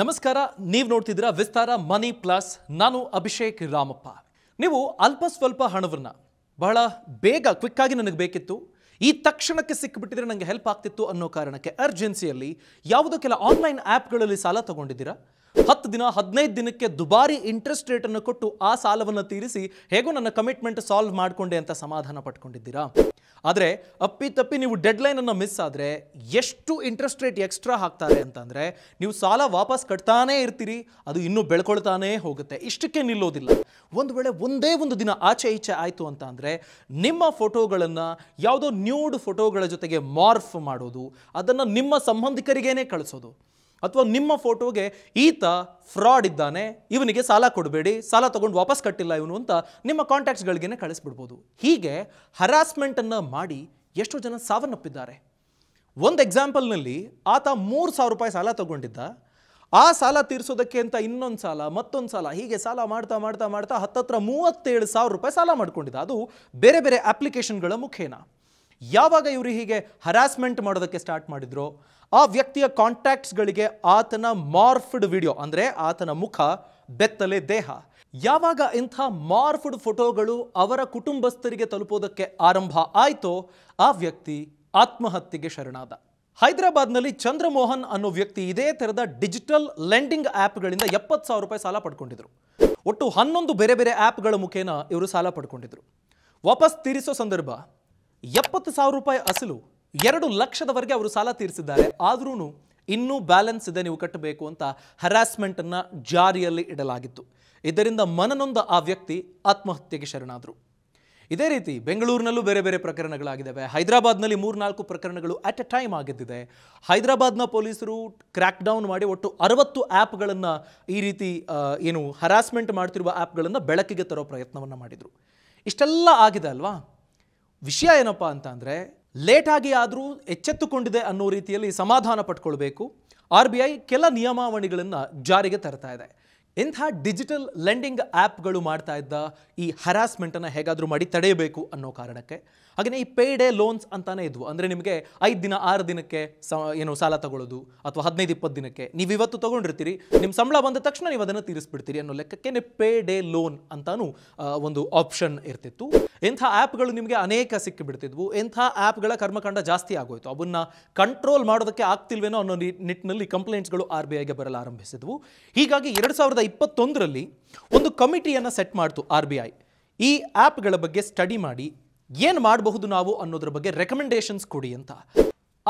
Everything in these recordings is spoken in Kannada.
ನಮಸ್ಕಾರ ನೀವು ನೋಡ್ತಿದ್ದೀರ ವಿಸ್ತಾರ ಮನಿ ಪ್ಲಸ್ ನಾನು ಅಭಿಷೇಕ್ ರಾಮಪ್ಪ ನೀವು ಅಲ್ಪ ಸ್ವಲ್ಪ ಹಣವನ್ನು ಬಹಳ ಬೇಗ ಕ್ವಿಕ್ಕಾಗಿ ನನಗೆ ಬೇಕಿತ್ತು ಈ ತಕ್ಷಣಕ್ಕೆ ಸಿಕ್ಕಿಬಿಟ್ಟಿದ್ರೆ ನನಗೆ ಹೆಲ್ಪ್ ಆಗ್ತಿತ್ತು ಅನ್ನೋ ಕಾರಣಕ್ಕೆ ಅರ್ಜೆನ್ಸಿಯಲ್ಲಿ ಯಾವುದೋ ಕೆಲ ಆನ್ಲೈನ್ ಆ್ಯಪ್ಗಳಲ್ಲಿ ಸಾಲ ತಗೊಂಡಿದ್ದೀರಾ ಹತ್ತು ದಿನ ಹದಿನೈದು ದಿನಕ್ಕೆ ದುಬಾರಿ ಇಂಟ್ರೆಸ್ಟ್ ರೇಟನ್ನು ಕೊಟ್ಟು ಆ ಸಾಲವನ್ನು ತೀರಿಸಿ ಹೇಗೋ ನನ್ನ ಕಮಿಟ್ಮೆಂಟ್ ಸಾಲ್ವ್ ಮಾಡಿಕೊಂಡೆ ಅಂತ ಸಮಾಧಾನ ಪಟ್ಕೊಂಡಿದ್ದೀರಾ ಆದರೆ ಅಪ್ಪಿ ತಪ್ಪಿ ನೀವು ಡೆಡ್ಲೈನನ್ನು ಮಿಸ್ ಆದರೆ ಎಷ್ಟು ಇಂಟ್ರೆಸ್ಟ್ ರೇಟ್ ಎಕ್ಸ್ಟ್ರಾ ಹಾಕ್ತಾರೆ ಅಂತಂದರೆ ನೀವು ಸಾಲ ವಾಪಸ್ ಕಟ್ತಾನೇ ಇರ್ತೀರಿ ಅದು ಇನ್ನೂ ಬೆಳ್ಕೊಳ್ತಾನೇ ಹೋಗುತ್ತೆ ಇಷ್ಟಕ್ಕೆ ನಿಲ್ಲೋದಿಲ್ಲ ಒಂದು ವೇಳೆ ಒಂದೇ ಒಂದು ದಿನ ಆಚೆ ಈಚೆ ಆಯಿತು ಅಂತ ಅಂದರೆ ನಿಮ್ಮ ಫೋಟೋಗಳನ್ನು ಯಾವುದೋ ನ್ಯೂಡ್ ಫೋಟೋಗಳ ಜೊತೆಗೆ ಮಾರ್ಫ್ ಮಾಡೋದು ಅದನ್ನು ನಿಮ್ಮ ಸಂಬಂಧಿಕರಿಗೇನೆ ಕಳಿಸೋದು ಅಥವಾ ನಿಮ್ಮ ಫೋಟೋಗೆ ಈತ ಫ್ರಾಡ್ ಇದ್ದಾನೆ ಇವನಿಗೆ ಸಾಲ ಕೊಡಬೇಡಿ ಸಾಲ ತಗೊಂಡು ವಾಪಸ್ ಕಟ್ಟಿಲ್ಲ ಇವನು ಅಂತ ನಿಮ್ಮ ಕಾಂಟ್ಯಾಕ್ಟ್ಸ್ಗಳಿಗೇನೆ ಕಳಿಸ್ಬಿಡ್ಬೋದು ಹೀಗೆ ಹರಾಸ್ಮೆಂಟನ್ನು ಮಾಡಿ ಎಷ್ಟೋ ಜನ ಸಾವನ್ನಪ್ಪಿದ್ದಾರೆ ಒಂದು ಎಕ್ಸಾಂಪಲ್ನಲ್ಲಿ ಆತ ಮೂರು ಸಾವಿರ ರೂಪಾಯಿ ಸಾಲ ತಗೊಂಡಿದ್ದ ಆ ಸಾಲ ತೀರಿಸೋದಕ್ಕೆ ಅಂತ ಇನ್ನೊಂದು ಸಾಲ ಮತ್ತೊಂದು ಸಾಲ ಹೀಗೆ ಸಾಲ ಮಾಡ್ತಾ ಮಾಡ್ತಾ ಮಾಡ್ತಾ ಹತ್ತತ್ರ ಮೂವತ್ತೇಳು ಸಾವಿರ ರೂಪಾಯಿ ಸಾಲ ಮಾಡ್ಕೊಂಡಿದ್ದ ಅದು ಬೇರೆ ಬೇರೆ ಅಪ್ಲಿಕೇಶನ್ಗಳ ಮುಖೇನ ಯಾವಾಗ ಇವರು ಹೀಗೆ ಹರಾಸ್ಮೆಂಟ್ ಮಾಡೋದಕ್ಕೆ ಸ್ಟಾರ್ಟ್ ಮಾಡಿದ್ರು ಆ ವ್ಯಕ್ತಿಯ ಕಾಂಟ್ಯಾಕ್ಟ್ಸ್ಗಳಿಗೆ ಆತನ ಮಾರ್ಫ್ಡ್ ವಿಡಿಯೋ ಅಂದರೆ ಆತನ ಮುಖ ಬೆತ್ತಲೆ ದೇಹ ಯಾವಾಗ ಇಂಥ ಮಾರ್ಫ್ಡ್ ಫೋಟೋಗಳು ಅವರ ಕುಟುಂಬಸ್ಥರಿಗೆ ತಲುಪೋದಕ್ಕೆ ಆರಂಭ ಆಯಿತೋ ಆ ವ್ಯಕ್ತಿ ಆತ್ಮಹತ್ಯೆಗೆ ಶರಣಾದ ಹೈದರಾಬಾದ್ನಲ್ಲಿ ಚಂದ್ರಮೋಹನ್ ಅನ್ನೋ ವ್ಯಕ್ತಿ ಇದೇ ತರದ ಡಿಜಿಟಲ್ ಲೆಂಡಿಂಗ್ ಆ್ಯಪ್ಗಳಿಂದ ಎಪ್ಪತ್ತು ಸಾವಿರ ರೂಪಾಯಿ ಸಾಲ ಪಡ್ಕೊಂಡಿದ್ರು ಒಟ್ಟು ಹನ್ನೊಂದು ಬೇರೆ ಬೇರೆ ಆ್ಯಪ್ಗಳ ಮುಖೇನ ಇವರು ಸಾಲ ಪಡ್ಕೊಂಡಿದ್ರು ವಾಪಸ್ ತೀರಿಸೋ ಸಂದರ್ಭ ಎಪ್ಪತ್ತು ಸಾವಿರ ರೂಪಾಯಿ ಅಸಲು ಎರಡು ಲಕ್ಷದವರೆಗೆ ಅವರು ಸಾಲ ತೀರಿಸಿದ್ದಾರೆ ಆದ್ರೂ ಇನ್ನೂ ಬ್ಯಾಲೆನ್ಸ್ ಇದೆ ನೀವು ಕಟ್ಟಬೇಕು ಅಂತ ಹರಾಸ್ಮೆಂಟನ್ನು ಜಾರಿಯಲ್ಲಿ ಇಡಲಾಗಿತ್ತು ಇದರಿಂದ ಮನನೊಂದ ಆ ವ್ಯಕ್ತಿ ಆತ್ಮಹತ್ಯೆಗೆ ಶರಣಾದರು ಇದೇ ರೀತಿ ಬೆಂಗಳೂರಿನಲ್ಲೂ ಬೇರೆ ಬೇರೆ ಪ್ರಕರಣಗಳಾಗಿದ್ದಾವೆ ಹೈದರಾಬಾದ್ನಲ್ಲಿ ಮೂರ್ನಾಲ್ಕು ಪ್ರಕರಣಗಳು ಅಟ್ ಎ ಟೈಮ್ ಆಗಿದ್ದಿದೆ ಹೈದರಾಬಾದ್ನ ಪೊಲೀಸರು ಕ್ರ್ಯಾಕ್ ಡೌನ್ ಮಾಡಿ ಒಟ್ಟು ಅರವತ್ತು ಆ್ಯಪ್ಗಳನ್ನು ಈ ರೀತಿ ಏನು ಹರಾಸ್ಮೆಂಟ್ ಮಾಡ್ತಿರುವ ಆ್ಯಪ್ಗಳನ್ನು ಬೆಳಕಿಗೆ ತರೋ ಪ್ರಯತ್ನವನ್ನು ಮಾಡಿದರು ಇಷ್ಟೆಲ್ಲ ಆಗಿದೆ ಅಲ್ವಾ ವಿಷಯ ಏನಪ್ಪ ಅಂತ ಅಂದರೆ ಲೇಟಾಗಿ ಆದರೂ ಎಚ್ಚೆತ್ತುಕೊಂಡಿದೆ ಅನ್ನೋ ರೀತಿಯಲ್ಲಿ ಸಮಾಧಾನ ಪಟ್ಕೊಳ್ಬೇಕು ಆರ್ ಬಿ ಐ ಕೆಲ ನಿಯಮಾವಳಿಗಳನ್ನು ಜಾರಿಗೆ ತರ್ತಾ ಇದೆ ಇಂಥ ಡಿಜಿಟಲ್ ಲೆಂಡಿಂಗ್ ಆ್ಯಪ್ಗಳು ಮಾಡ್ತಾ ಇದ್ದ ಈ ಹರಾಸ್ಮೆಂಟನ್ನು ಹೇಗಾದರೂ ಮಾಡಿ ತಡೆಯಬೇಕು ಅನ್ನೋ ಕಾರಣಕ್ಕೆ ಹಾಗೆಯೇ ಈ ಪೇ ಡೇ ಲೋನ್ಸ್ ಅಂತಾನೆ ಇದ್ವು ಅಂದರೆ ನಿಮಗೆ ಐದು ದಿನ ಆರು ದಿನಕ್ಕೆ ಸ ಏನು ಸಾಲ ತಗೊಳ್ಳೋದು ಅಥವಾ ಹದಿನೈದು ಇಪ್ಪತ್ತು ದಿನಕ್ಕೆ ನೀವು ಇವತ್ತು ತೊಗೊಂಡಿರ್ತೀರಿ ನಿಮ್ಮ ಸಂಬಳ ಬಂದ ತಕ್ಷಣ ನೀವು ಅದನ್ನು ತೀರಿಸ್ಬಿಡ್ತೀರಿ ಅನ್ನೋ ಲೆಕ್ಕಕ್ಕೆ ಪೇ ಡೇ ಲೋನ್ ಅಂತಾನು ಒಂದು ಆಪ್ಷನ್ ಇರ್ತಿತ್ತು ಇಂಥ ಆ್ಯಪ್ಗಳು ನಿಮಗೆ ಅನೇಕ ಸಿಕ್ಕಿಬಿಡ್ತಿದ್ವು ಎಂಥ ಆ್ಯಪ್ಗಳ ಕರ್ಮಕಾಂಡ ಜಾಸ್ತಿ ಆಗೋಯಿತು ಅವನ್ನ ಕಂಟ್ರೋಲ್ ಮಾಡೋದಕ್ಕೆ ಆಗ್ತಿಲ್ವೇನೋ ಅನ್ನೋ ನಿಟ್ಟಿನಲ್ಲಿ ಕಂಪ್ಲೇಂಟ್ಸ್ಗಳು ಆರ್ ಬಿ ಐಗೆ ಬರಲಾರಂಭಿಸಿದ್ವು ಹೀಗಾಗಿ ಎರಡು ಸಾವಿರದ ಸಾವಿರದ ಇಪ್ಪತ್ತೊಂದರಲ್ಲಿ ಒಂದು ಕಮಿಟಿಯನ್ನು ಸೆಟ್ ಮಾಡ್ತು ಆರ್ ಬಿ ಐ ಈ ಆ್ಯಪ್ಗಳ ಬಗ್ಗೆ ಸ್ಟಡಿ ಮಾಡಿ ಏನು ಮಾಡಬಹುದು ನಾವು ಅನ್ನೋದ್ರ ಬಗ್ಗೆ ರೆಕಮೆಂಡೇಷನ್ಸ್ ಕೊಡಿ ಅಂತ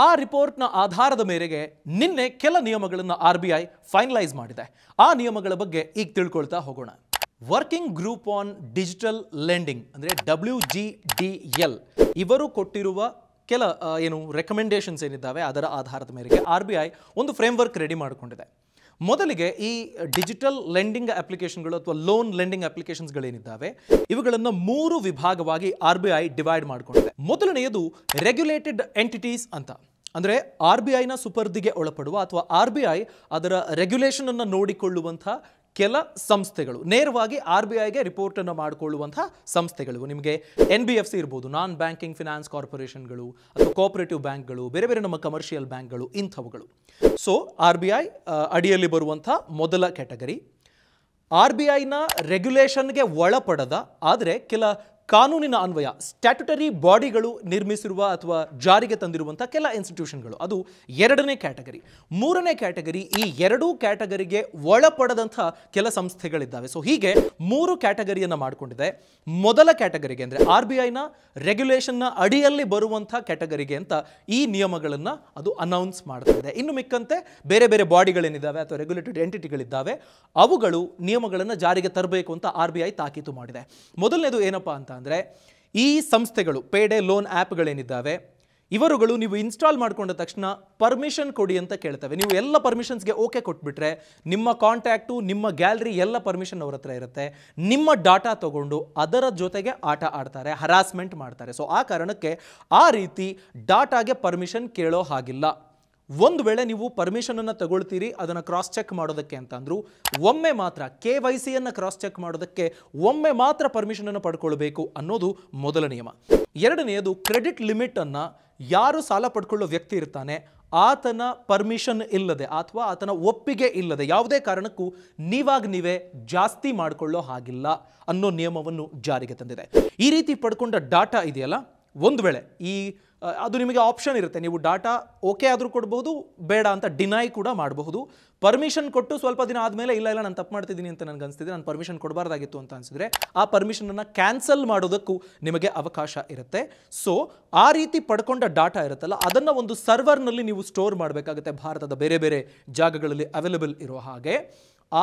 ಆ ರಿಪೋರ್ಟ್ನ ಆಧಾರದ ಮೇರೆಗೆ ನಿನ್ನೆ ಕೆಲ ನಿಯಮಗಳನ್ನು ಆರ್ ಬಿ ಐ ಫೈನಲೈಸ್ ಮಾಡಿದೆ ಆ ನಿಯಮಗಳ ಬಗ್ಗೆ ಈಗ ತಿಳ್ಕೊಳ್ತಾ ಹೋಗೋಣ working group on digital lending ಅಂದರೆ ಡಬ್ಲ್ಯೂ ಜಿ ಡಿ ಎಲ್ ಇವರು ಕೊಟ್ಟಿರುವ ಕೆಲ ಏನು ರೆಕಮೆಂಡೇಷನ್ಸ್ ಏನಿದ್ದಾವೆ ಅದರ ಆಧಾರದ ಮೇರೆಗೆ ಆರ್ ಬಿ ಐ ಒಂದು ಫ್ರೇಮ್ವರ್ಕ್ ರೆಡಿ ಮಾಡಿಕೊಂಡಿದೆ ಮೊದಲಿಗೆ ಈ ಡಿಜಿಟಲ್ ಲೆಂಡಿಂಗ್ ಅಪ್ಲಿಕೇಶನ್ಗಳು ಅಥವಾ ಲೋನ್ ಲೆಂಡಿಂಗ್ ಅಪ್ಲಿಕೇಶನ್ಸ್ಗಳೇನಿದ್ದಾವೆ ಇವುಗಳನ್ನು ಮೂರು ವಿಭಾಗವಾಗಿ ಆರ್ ಬಿ ಐ ಡಿವೈಡ್ ಮಾಡಿಕೊಂಡಿದೆ ಮೊದಲನೆಯದು ರೆಗ್ಯುಲೇಟೆಡ್ ಎಂಟಿಟೀಸ್ ಅಂತ ಅಂದರೆ ಆರ್ ಬಿ ಐನ ಸುಪರ್ದಿಗೆ ಒಳಪಡುವ ಅಥವಾ ಆರ್ ಬಿ ಐ ಅದರ ರೆಗ್ಯುಲೇಷನನ್ನು ನೋಡಿಕೊಳ್ಳುವಂಥ ಕೆಲ ಸಂಸ್ಥೆಗಳು ನೇರವಾಗಿ ಆರ್ ಬಿ ಐಗೆ ರಿಪೋರ್ಟನ್ನು ಮಾಡಿಕೊಳ್ಳುವಂಥ ಸಂಸ್ಥೆಗಳು ನಿಮಗೆ ಎನ್ ಬಿ ಎಫ್ ಸಿ ಇರ್ಬೋದು ನಾನ್ ಬ್ಯಾಂಕಿಂಗ್ ಫಿನಾನ್ಸ್ ಕಾರ್ಪೊರೇಷನ್ಗಳು ಅಥವಾ ಕೋಪರೇಟಿವ್ ಬ್ಯಾಂಕ್ಗಳು ಬೇರೆ ಬೇರೆ ನಮ್ಮ ಕಮರ್ಷಿಯಲ್ ಬ್ಯಾಂಕ್ಗಳು ಇಂಥವುಗಳು ಸೊ ಆರ್ ಬಿ ಐ ಅಡಿಯಲ್ಲಿ ಬರುವಂಥ ಮೊದಲ ಕ್ಯಾಟಗರಿ ಆರ್ ಬಿ ಐನ ರೆಗ್ಯುಲೇಷನ್ಗೆ ಒಳಪಡದ ಆದರೆ ಕೆಲ ಕಾನೂನಿನ ಅನ್ವಯ ಸ್ಟ್ಯಾಟ್ಯುಟರಿ ಬಾಡಿಗಳು ನಿರ್ಮಿಸಿರುವ ಅಥವಾ ಜಾರಿಗೆ ತಂದಿರುವಂಥ ಕೆಲ ಇನ್ಸ್ಟಿಟ್ಯೂಷನ್ಗಳು ಅದು ಎರಡನೇ ಕ್ಯಾಟಗರಿ ಮೂರನೇ ಕ್ಯಾಟಗರಿ ಈ ಎರಡೂ ಕ್ಯಾಟಗರಿಗೆ ಒಳಪಡದಂಥ ಕೆಲ ಸಂಸ್ಥೆಗಳಿದ್ದಾವೆ ಸೊ ಹೀಗೆ ಮೂರು ಕ್ಯಾಟಗರಿಯನ್ನು ಮಾಡಿಕೊಂಡಿದೆ ಮೊದಲ ಕ್ಯಾಟಗರಿಗೆ ಅಂದರೆ ಆರ್ ಬಿ ಐನ ರೆಗ್ಯುಲೇಷನ್ನ ಅಡಿಯಲ್ಲಿ ಬರುವಂಥ ಕ್ಯಾಟಗರಿಗೆ ಅಂತ ಈ ನಿಯಮಗಳನ್ನು ಅದು ಅನೌನ್ಸ್ ಮಾಡ್ತಾ ಇದೆ ಇನ್ನು ಮಿಕ್ಕಂತೆ ಬೇರೆ ಬೇರೆ ಬಾಡಿಗಳೇನಿದ್ದಾವೆ ಅಥವಾ ರೆಗ್ಯುಲೇಟೆಡ್ ಎಂಟಿಟಿಗಳಿದ್ದಾವೆ ಅವುಗಳು ನಿಯಮಗಳನ್ನು ಜಾರಿಗೆ ತರಬೇಕು ಅಂತ ಆರ್ ಬಿ ಐ ತಾಕೀತು ಮಾಡಿದೆ ಮೊದಲನೇದು ಏನಪ್ಪಾ ಅಂತ ಅಂದರೆ ಈ ಸಂಸ್ಥೆಗಳು ಪೇಡೆ ಲೋನ್ ಆ್ಯಪ್ಗಳೇನಿದ್ದಾವೆ ಇವರುಗಳು ನೀವು ಇನ್ಸ್ಟಾಲ್ ಮಾಡ್ಕೊಂಡ ತಕ್ಷಣ ಪರ್ಮಿಷನ್ ಕೊಡಿ ಅಂತ ಕೇಳ್ತವೆ ನೀವು ಎಲ್ಲ ಪರ್ಮಿಷನ್ಸ್ಗೆ ಓಕೆ ಕೊಟ್ಬಿಟ್ರೆ ನಿಮ್ಮ ಕಾಂಟ್ಯಾಕ್ಟು ನಿಮ್ಮ ಗ್ಯಾಲರಿ ಎಲ್ಲ ಪರ್ಮಿಷನ್ ಅವ್ರ ಹತ್ರ ಇರುತ್ತೆ ನಿಮ್ಮ ಡಾಟಾ ತಗೊಂಡು ಅದರ ಜೊತೆಗೆ ಆಟ ಆಡ್ತಾರೆ ಹರಾಸ್ಮೆಂಟ್ ಮಾಡ್ತಾರೆ ಸೊ ಆ ಕಾರಣಕ್ಕೆ ಆ ರೀತಿ ಡಾಟಾಗೆ ಪರ್ಮಿಷನ್ ಕೇಳೋ ಹಾಗಿಲ್ಲ ಒಂದು ವೇಳೆ ನೀವು ಪರ್ಮಿಷನನ್ನು ತಗೊಳ್ತೀರಿ ಅದನ್ನು ಕ್ರಾಸ್ ಚೆಕ್ ಮಾಡೋದಕ್ಕೆ ಅಂತ ಒಮ್ಮೆ ಮಾತ್ರ ಕೆ ವೈ ಸಿಯನ್ನು ಕ್ರಾಸ್ ಚೆಕ್ ಮಾಡೋದಕ್ಕೆ ಒಮ್ಮೆ ಮಾತ್ರ ಪರ್ಮಿಷನನ್ನು ಪಡ್ಕೊಳ್ಬೇಕು ಅನ್ನೋದು ಮೊದಲ ನಿಯಮ ಎರಡನೆಯದು ಕ್ರೆಡಿಟ್ ಲಿಮಿಟನ್ನು ಯಾರು ಸಾಲ ಪಡ್ಕೊಳ್ಳೋ ವ್ಯಕ್ತಿ ಇರ್ತಾನೆ ಆತನ ಪರ್ಮಿಷನ್ ಇಲ್ಲದೆ ಅಥವಾ ಆತನ ಒಪ್ಪಿಗೆ ಇಲ್ಲದೆ ಯಾವುದೇ ಕಾರಣಕ್ಕೂ ನೀವಾಗ ನೀವೇ ಜಾಸ್ತಿ ಮಾಡಿಕೊಳ್ಳೋ ಹಾಗಿಲ್ಲ ಅನ್ನೋ ನಿಯಮವನ್ನು ಜಾರಿಗೆ ತಂದಿದೆ ಈ ರೀತಿ ಪಡ್ಕೊಂಡ ಡಾಟಾ ಇದೆಯಲ್ಲ ಒಂದು ವೇಳೆ ಈ ಅದು ನಿಮಗೆ ಆಪ್ಷನ್ ಇರುತ್ತೆ ನೀವು ಡಾಟಾ ಓಕೆ ಆದರೂ ಕೊಡ್ಬೋದು ಬೇಡ ಅಂತ ಡಿನೈ ಕೂಡ ಮಾಡಬಹುದು ಪರ್ಮಿಷನ್ ಕೊಟ್ಟು ಸ್ವಲ್ಪ ದಿನ ಆದಮೇಲೆ ಇಲ್ಲ ಇಲ್ಲ ನಾನು ತಪ್ಪು ಮಾಡ್ತಿದ್ದೀನಿ ಅಂತ ನನಗೆ ಅನಿಸ್ತಿದೆ ನಾನು ಪರ್ಮಿಷನ್ ಕೊಡಬಾರ್ದಾಗಿತ್ತು ಅಂತ ಅನಿಸಿದ್ರೆ ಆ ಪರ್ಮಿಷನನ್ನು ಕ್ಯಾನ್ಸಲ್ ಮಾಡೋದಕ್ಕೂ ನಿಮಗೆ ಅವಕಾಶ ಇರುತ್ತೆ ಸೊ ಆ ರೀತಿ ಪಡ್ಕೊಂಡ ಡಾಟಾ ಇರುತ್ತಲ್ಲ ಅದನ್ನು ಒಂದು ಸರ್ವರ್ನಲ್ಲಿ ನೀವು ಸ್ಟೋರ್ ಮಾಡಬೇಕಾಗುತ್ತೆ ಭಾರತದ ಬೇರೆ ಬೇರೆ ಜಾಗಗಳಲ್ಲಿ ಅವೈಲೇಬಲ್ ಇರೋ ಹಾಗೆ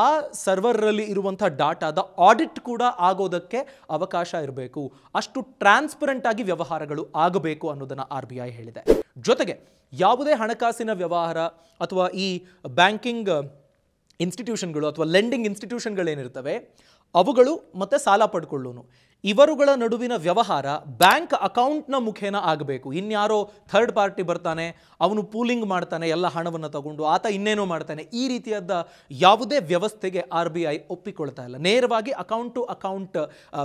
ಆ ಸರ್ವರಲ್ಲಿ ಇರುವಂಥ ಡಾಟಾದ ಆಡಿಟ್ ಕೂಡ ಆಗೋದಕ್ಕೆ ಅವಕಾಶ ಇರಬೇಕು ಅಷ್ಟು ಟ್ರಾನ್ಸ್ಪರೆಂಟ್ ಆಗಿ ವ್ಯವಹಾರಗಳು ಆಗಬೇಕು ಅನ್ನೋದನ್ನು ಆರ್ ಬಿ ಐ ಹೇಳಿದೆ ಜೊತೆಗೆ ಯಾವುದೇ ಹಣಕಾಸಿನ ವ್ಯವಹಾರ ಅಥವಾ ಈ ಬ್ಯಾಂಕಿಂಗ್ ಇನ್ಸ್ಟಿಟ್ಯೂಷನ್ಗಳು ಅಥವಾ ಲೆಂಡಿಂಗ್ ಇನ್ಸ್ಟಿಟ್ಯೂಷನ್ಗಳೇನಿರ್ತವೆ ಅವುಗಳು ಮತ್ತು ಸಾಲ ಪಡ್ಕೊಳ್ಳೋನು ಇವರುಗಳ ನಡುವಿನ ವ್ಯವಹಾರ ಬ್ಯಾಂಕ್ ಅಕೌಂಟ್ನ ಮುಖೇನ ಆಗಬೇಕು ಇನ್ಯಾರೋ ಥರ್ಡ್ ಪಾರ್ಟಿ ಬರ್ತಾನೆ ಅವನು ಪೂಲಿಂಗ್ ಮಾಡ್ತಾನೆ ಎಲ್ಲ ಹಣವನ್ನು ತಗೊಂಡು ಆತ ಇನ್ನೇನೋ ಮಾಡ್ತಾನೆ ಈ ರೀತಿಯಾದ ಯಾವುದೇ ವ್ಯವಸ್ಥೆಗೆ ಆರ್ ಬಿ ಐ ಒಪ್ಪಿಕೊಳ್ತಾ ಇಲ್ಲ ನೇರವಾಗಿ ಅಕೌಂಟ್ ಟು ಅಕೌಂಟ್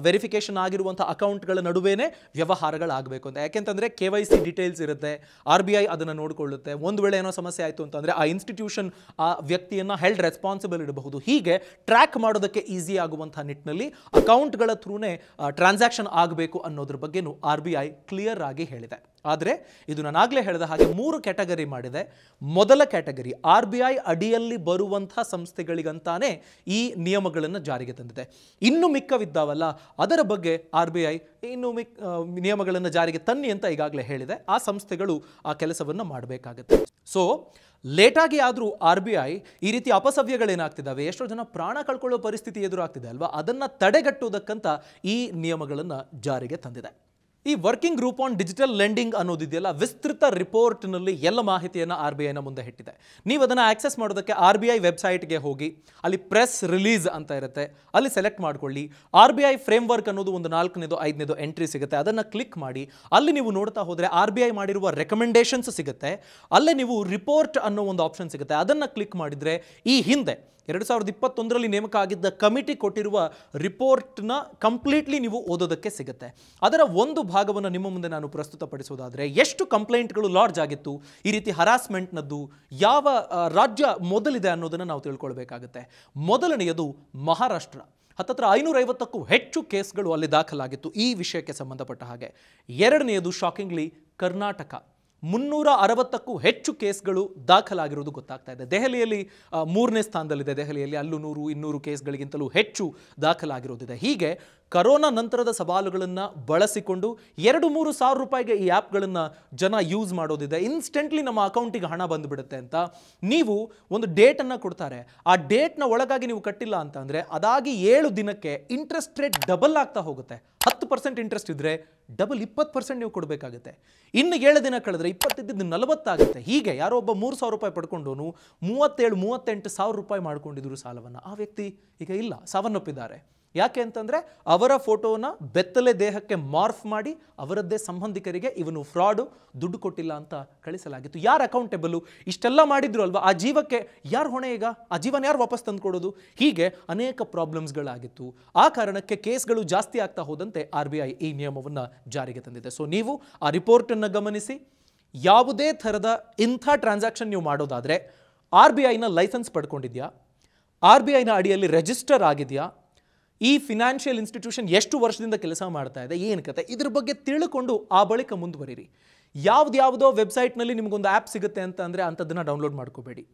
ವೆರಿಫಿಕೇಷನ್ ಆಗಿರುವಂಥ ಅಕೌಂಟ್ಗಳ ನಡುವೆ ವ್ಯವಹಾರಗಳಾಗಬೇಕು ಅಂತ ಯಾಕೆಂತಂದರೆ ಕೆ ವೈ ಸಿ ಡೀಟೇಲ್ಸ್ ಇರುತ್ತೆ ಆರ್ ಬಿ ಐ ಅದನ್ನು ನೋಡಿಕೊಳ್ಳುತ್ತೆ ಒಂದು ವೇಳೆ ಏನೋ ಸಮಸ್ಯೆ ಆಯಿತು ಅಂತಂದರೆ ಆ ಇನ್ಸ್ಟಿಟ್ಯೂಷನ್ ಆ ವ್ಯಕ್ತಿಯನ್ನು ಹೆಲ್ಡ್ ರೆಸ್ಪಾನ್ಸಿಬಲ್ ಇಡಬಹುದು ಹೀಗೆ ಟ್ರ್ಯಾಕ್ ಮಾಡೋದಕ್ಕೆ ಈಸಿ ಆಗುವಂಥ ನಿಟ್ಟಿನಲ್ಲಿ ಅಕೌಂಟ್ಗಳ ಥ್ರೂನೇ ಟ್ರಾನ್ಸಾಕ್ಷನ್ ಆಗಬೇಕು ಅನ್ನೋದ್ರ ಬಗ್ಗೆನೂ ಆರ್ ಬಿ ಐ ಕ್ಲಿಯರ್ ಆಗಿ ಹೇಳಿದೆ ಆದರೆ ಇದು ನಾನಾಗಲೇ ಹೇಳಿದ ಹಾಗೆ ಮೂರು ಕ್ಯಾಟಗರಿ ಮಾಡಿದೆ ಮೊದಲ ಕ್ಯಾಟಗರಿ ಆರ್ ಬಿ ಐ ಅಡಿಯಲ್ಲಿ ಬರುವಂಥ ಸಂಸ್ಥೆಗಳಿಗಂತಾನೆ ಈ ನಿಯಮಗಳನ್ನು ಜಾರಿಗೆ ತಂದಿದೆ ಇನ್ನು ಮಿಕ್ಕವಿದ್ದಾವಲ್ಲ ಅದರ ಬಗ್ಗೆ ಆರ್ ಬಿ ಐ ಇನ್ನು ಮಿಕ್ ನಿಯಮಗಳನ್ನು ಜಾರಿಗೆ ತನ್ನಿ ಅಂತ ಈಗಾಗಲೇ ಹೇಳಿದೆ ಆ ಸಂಸ್ಥೆಗಳು ಆ ಕೆಲಸವನ್ನು ಮಾಡಬೇಕಾಗುತ್ತೆ ಸೊ ಲೇಟಾಗಿ ಆದರೂ ಆರ್ ಬಿ ಐ ಈ ರೀತಿ ಅಪಸವ್ಯಗಳೇನಾಗ್ತಿದ್ದಾವೆ ಎಷ್ಟೋ ಜನ ಪ್ರಾಣ ಕಳ್ಕೊಳ್ಳೋ ಪರಿಸ್ಥಿತಿ ಎದುರಾಗ್ತಿದೆ ಅಲ್ವಾ ಅದನ್ನು ತಡೆಗಟ್ಟುವುದಕ್ಕಂತ ಈ ನಿಯಮಗಳನ್ನು ಜಾರಿಗೆ ತಂದಿದೆ ಈ working group on digital lending ಅನ್ನೋದಿದೆಯಲ್ಲ ವಿಸ್ತೃತ ರಿಪೋರ್ಟ್ನಲ್ಲಿ ಎಲ್ಲ ಮಾಹಿತಿಯನ್ನು ಆರ್ ಬಿ ಐನ ಮುಂದೆ ಇಟ್ಟಿದೆ ನೀವು ಅದನ್ನು ಆಕ್ಸೆಸ್ ಮಾಡೋದಕ್ಕೆ ಆರ್ ಬಿ ಐ ವೆಬ್ಸೈಟ್ಗೆ ಹೋಗಿ ಅಲ್ಲಿ ಪ್ರೆಸ್ ರಿಲೀಸ್ ಅಂತ ಇರುತ್ತೆ ಅಲ್ಲಿ ಸೆಲೆಕ್ಟ್ ಮಾಡ್ಕೊಳ್ಳಿ R B I framework ಅನ್ನೋದು ಒಂದು ನಾಲ್ಕನೇದು ಐದನೇದು ಎಂಟ್ರಿ ಸಿಗುತ್ತೆ ಅದನ್ನು ಕ್ಲಿಕ್ ಮಾಡಿ ಅಲ್ಲಿ ನೀವು ನೋಡ್ತಾ ಹೋದರೆ ಆರ್ ಬಿ ಐ ಮಾಡಿರುವ ರೆಕಮೆಂಡೇಷನ್ಸ್ ಸಿಗುತ್ತೆ ಅಲ್ಲೇ ನೀವು ರಿಪೋರ್ಟ್ ಅನ್ನೋ ಒಂದು ಆಪ್ಷನ್ ಸಿಗುತ್ತೆ ಅದನ್ನು ಕ್ಲಿಕ್ ಮಾಡಿದರೆ ಈ ಹಿಂದೆ ಎರಡು ಸಾವಿರದ ಇಪ್ಪತ್ತೊಂದರಲ್ಲಿ ನೇಮಕ ಆಗಿದ್ದ ಕಮಿಟಿ ಕೊಟ್ಟಿರುವ ರಿಪೋರ್ಟ್ನ ಕಂಪ್ಲೀಟ್ಲಿ ನೀವು ಓದೋದಕ್ಕೆ ಸಿಗುತ್ತೆ ಅದರ ಒಂದು ಭಾಗವನ್ನು ನಿಮ್ಮ ಮುಂದೆ ನಾನು ಪ್ರಸ್ತುತಪಡಿಸೋದಾದರೆ ಎಷ್ಟು ಕಂಪ್ಲೇಂಟ್ಗಳು ಲಾಡ್ಜ್ ಆಗಿತ್ತು ಈ ರೀತಿ ಹರಾಸ್ಮೆಂಟ್ನದ್ದು ಯಾವ ರಾಜ್ಯ ಮೊದಲಿದೆ ಅನ್ನೋದನ್ನು ನಾವು ತಿಳ್ಕೊಳ್ಬೇಕಾಗುತ್ತೆ ಮೊದಲನೆಯದು ಮಹಾರಾಷ್ಟ್ರ ಹತ್ತತ್ರ ಐನೂರೈವತ್ತಕ್ಕೂ ಹೆಚ್ಚು ಕೇಸ್ಗಳು ಅಲ್ಲಿ ದಾಖಲಾಗಿತ್ತು ಈ ವಿಷಯಕ್ಕೆ ಸಂಬಂಧಪಟ್ಟ ಹಾಗೆ ಎರಡನೆಯದು ಶಾಕಿಂಗ್ಲಿ ಕರ್ನಾಟಕ ಮುನ್ನೂರ ಅರವತ್ತಕ್ಕೂ ಹೆಚ್ಚು ಕೇಸ್ಗಳು ದಾಖಲಾಗಿರುವುದು ಗೊತ್ತಾಗ್ತಾ ಇದೆ ದೆಹಲಿಯಲ್ಲಿ ಮೂರನೇ ಸ್ಥಾನದಲ್ಲಿದೆ ದೆಹಲಿಯಲ್ಲಿ ಅಲ್ಲೂ ನೂರು ಇನ್ನೂರು ಕೇಸ್ಗಳಿಗಿಂತಲೂ ಹೆಚ್ಚು ದಾಖಲಾಗಿರೋದಿದೆ ಹೀಗೆ ಕರೋನಾ ನಂತರದ ಸವಾಲುಗಳನ್ನು ಬಳಸಿಕೊಂಡು ಎರಡು ಮೂರು ಸಾವಿರ ರೂಪಾಯಿಗೆ ಈ ಆ್ಯಪ್ಗಳನ್ನು ಜನ ಯೂಸ್ ಮಾಡೋದಿದೆ ಇನ್ಸ್ಟೆಂಟ್ಲಿ ನಮ್ಮ ಅಕೌಂಟಿಗೆ ಹಣ ಬಂದುಬಿಡುತ್ತೆ ಅಂತ ನೀವು ಒಂದು ಡೇಟನ್ನು ಕೊಡ್ತಾರೆ ಆ ಡೇಟ್ನ ಒಳಗಾಗಿ ನೀವು ಕಟ್ಟಿಲ್ಲ ಅಂತಂದರೆ ಅದಾಗಿ ಏಳು ದಿನಕ್ಕೆ ಇಂಟ್ರೆಸ್ಟ್ ರೇಟ್ ಡಬಲ್ ಆಗ್ತಾ ಹೋಗುತ್ತೆ ಹತ್ತು ಪರ್ಸೆಂಟ್ ಇಂಟ್ರೆಸ್ಟ್ ಇದ್ದರೆ ಡಬಲ್ ಇಪ್ಪತ್ತು ಪರ್ಸೆಂಟ್ ನೀವು ಕೊಡಬೇಕಾಗುತ್ತೆ ಇನ್ನು ಏಳು ದಿನ ಕಳೆದ್ರೆ ಇಪ್ಪತ್ತಿದ್ದು ನಲವತ್ತಾಗುತ್ತೆ ಹೀಗೆ ಯಾರೋ ಒಬ್ಬ ಮೂರು ಸಾವಿರ ರೂಪಾಯಿ ಪಡ್ಕೊಂಡು ಮೂವತ್ತೇಳು ಮೂವತ್ತೆಂಟು ಸಾವಿರ ರೂಪಾಯಿ ಮಾಡ್ಕೊಂಡಿದ್ರು ಸಾಲವನ್ನು ಆ ವ್ಯಕ್ತಿ ಈಗ ಇಲ್ಲ ಸಾವನ್ನಪ್ಪಿದ್ದಾರೆ ಯಾಕೆ ಅಂತಂದರೆ ಅವರ ಫೋಟೋನ ಬೆತ್ತಲೆ ದೇಹಕ್ಕೆ ಮಾರ್ಫ್ ಮಾಡಿ ಅವರದ್ದೇ ಸಂಬಂಧಿಕರಿಗೆ ಇವನು ಫ್ರಾಡು ದುಡ್ಡು ಕೊಟ್ಟಿಲ್ಲ ಅಂತ ಕಳಿಸಲಾಗಿತ್ತು ಯಾರು ಅಕೌಂಟೆಬಲು ಇಷ್ಟೆಲ್ಲ ಮಾಡಿದ್ರು ಅಲ್ವಾ ಆ ಜೀವಕ್ಕೆ ಯಾರು ಹೊಣೆ ಈಗ ಆ ಜೀವನ ಯಾರು ವಾಪಸ್ ತಂದುಕೊಡೋದು ಹೀಗೆ ಅನೇಕ ಪ್ರಾಬ್ಲಮ್ಸ್ಗಳಾಗಿತ್ತು ಆ ಕಾರಣಕ್ಕೆ ಕೇಸ್ಗಳು ಜಾಸ್ತಿ ಆಗ್ತಾ ಹೋದಂತೆ ಆರ್ ಬಿ ಐ ಈ ನಿಯಮವನ್ನು ಜಾರಿಗೆ ತಂದಿದೆ ಸೊ ನೀವು ಆ ರಿಪೋರ್ಟನ್ನು ಗಮನಿಸಿ ಯಾವುದೇ ಥರದ ಇಂಥ ಟ್ರಾನ್ಸಾಕ್ಷನ್ ನೀವು ಮಾಡೋದಾದರೆ ಆರ್ ಬಿ ಐನ ಲೈಸೆನ್ಸ್ ಪಡ್ಕೊಂಡಿದ್ಯಾ ಆರ್ ಬಿ ಐನ ಅಡಿಯಲ್ಲಿ ರೆಜಿಸ್ಟರ್ ಆಗಿದೆಯಾ ಈ ಫಿನಾನ್ಷಿಯಲ್ ಇನ್ಸ್ಟಿಟ್ಯೂಷನ್ ಎಷ್ಟು ವರ್ಷದಿಂದ ಕೆಲಸ ಮಾಡ್ತಾ ಇದೆ ಏನು ಕತೆ ಇದ್ರ ಬಗ್ಗೆ ತಿಳ್ಕೊಂಡು ಆ ಬಳಿಕ ಮುಂದುವರಿರಿ ಯಾವುದ್ಯಾವುದೋ ವೆಬ್ಸೈಟ್ನಲ್ಲಿ ನಿಮಗೊಂದು ಆ್ಯಪ್ ಸಿಗುತ್ತೆ ಅಂತ ಅಂದರೆ ಅಂಥದ್ದನ್ನು ಡೌನ್ಲೋಡ್ ಮಾಡ್ಕೋಬೇಡಿ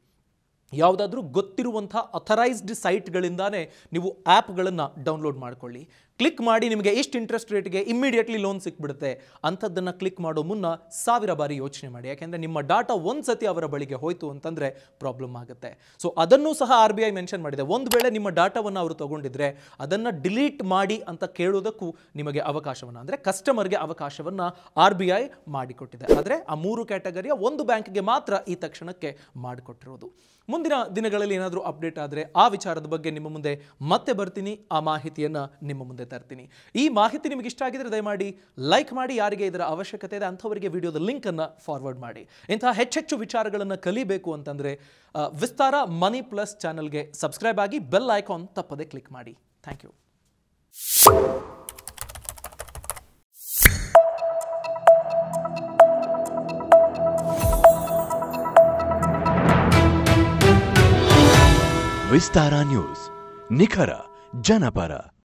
ಯಾವುದಾದ್ರೂ ಗೊತ್ತಿರುವಂಥ ಅಥರೈಸ್ಡ್ ಸೈಟ್ಗಳಿಂದಾನೇ ನೀವು ಆ್ಯಪ್ಗಳನ್ನು ಡೌನ್ಲೋಡ್ ಮಾಡ್ಕೊಳ್ಳಿ ಕ್ಲಿಕ್ ಮಾಡಿ ನಿಮಗೆ ಇಷ್ಟು ಇಂಟ್ರೆಸ್ಟ್ ರೇಟ್ಗೆ ಇಮ್ಮಿಡಿಯೇಟ್ಲಿ ಲೋನ್ ಸಿಕ್ಬಿಡುತ್ತೆ ಅಂಥದ್ದನ್ನು ಕ್ಲಿಕ್ ಮಾಡೋ ಮುನ್ನ ಸಾವಿರ ಬಾರಿ ಯೋಚನೆ ಮಾಡಿ ಯಾಕೆಂದರೆ ನಿಮ್ಮ ಡಾಟಾ ಒಂದು ಸತಿ ಅವರ ಬಳಿಗೆ ಹೋಯಿತು ಅಂತಂದರೆ ಪ್ರಾಬ್ಲಮ್ ಆಗುತ್ತೆ ಸೊ ಅದನ್ನು ಸಹ ಆರ್ ಬಿ ಐ ಮೆನ್ಷನ್ ಮಾಡಿದೆ ಒಂದು ವೇಳೆ ನಿಮ್ಮ ಡಾಟಾವನ್ನು ಅವರು ತಗೊಂಡಿದ್ರೆ ಅದನ್ನು ಡಿಲೀಟ್ ಮಾಡಿ ಅಂತ ಕೇಳೋದಕ್ಕೂ ನಿಮಗೆ ಅವಕಾಶವನ್ನು ಅಂದರೆ ಕಸ್ಟಮರ್ಗೆ ಅವಕಾಶವನ್ನು ಆರ್ ಬಿ ಐ ಮಾಡಿಕೊಟ್ಟಿದೆ ಆದರೆ ಆ ಮೂರು ಕ್ಯಾಟಗರಿಯ ಒಂದು ಬ್ಯಾಂಕ್ಗೆ ಮಾತ್ರ ಈ ತಕ್ಷಣಕ್ಕೆ ಮಾಡಿಕೊಟ್ಟಿರೋದು ಮುಂದಿನ ದಿನಗಳಲ್ಲಿ ಏನಾದರೂ ಅಪ್ಡೇಟ್ ಆದರೆ ಆ ವಿಚಾರದ ಬಗ್ಗೆ ನಿಮ್ಮ ಮುಂದೆ ಮತ್ತೆ ಬರ್ತೀನಿ ಆ ಮಾಹಿತಿಯನ್ನು ನಿಮ್ಮ ಮುಂದೆ ಹೇಳ್ತಾ ಇರ್ತೀನಿ ಈ ಮಾಹಿತಿ ನಿಮಗೆ ಇಷ್ಟ ಆಗಿದ್ರೆ ದಯಮಾಡಿ ಲೈಕ್ ಮಾಡಿ ಯಾರಿಗೆ ಇದರ ಅವಶ್ಯಕತೆ ಇದೆ ಅಂಥವರಿಗೆ ವಿಡಿಯೋದ ಲಿಂಕನ್ನು ಫಾರ್ವರ್ಡ್ ಮಾಡಿ ಇಂತಹ ಹೆಚ್ಚೆಚ್ಚು ವಿಚಾರಗಳನ್ನು ಕಲಿಬೇಕು ಅಂತಂದ್ರೆ ವಿಸ್ತಾರ ಮನಿ ಪ್ಲಸ್ ಚಾನಲ್ಗೆ ಸಬ್ಸ್ಕ್ರೈಬ್ ಆಗಿ ಬೆಲ್ ಐಕಾನ್ ತಪ್ಪದೆ ಕ್ಲಿಕ್ ಮಾಡಿ ಥ್ಯಾಂಕ್ ಯು ವಿಸ್ತಾರ ನ್ಯೂಸ್ ನಿಖರ ಜನಪರ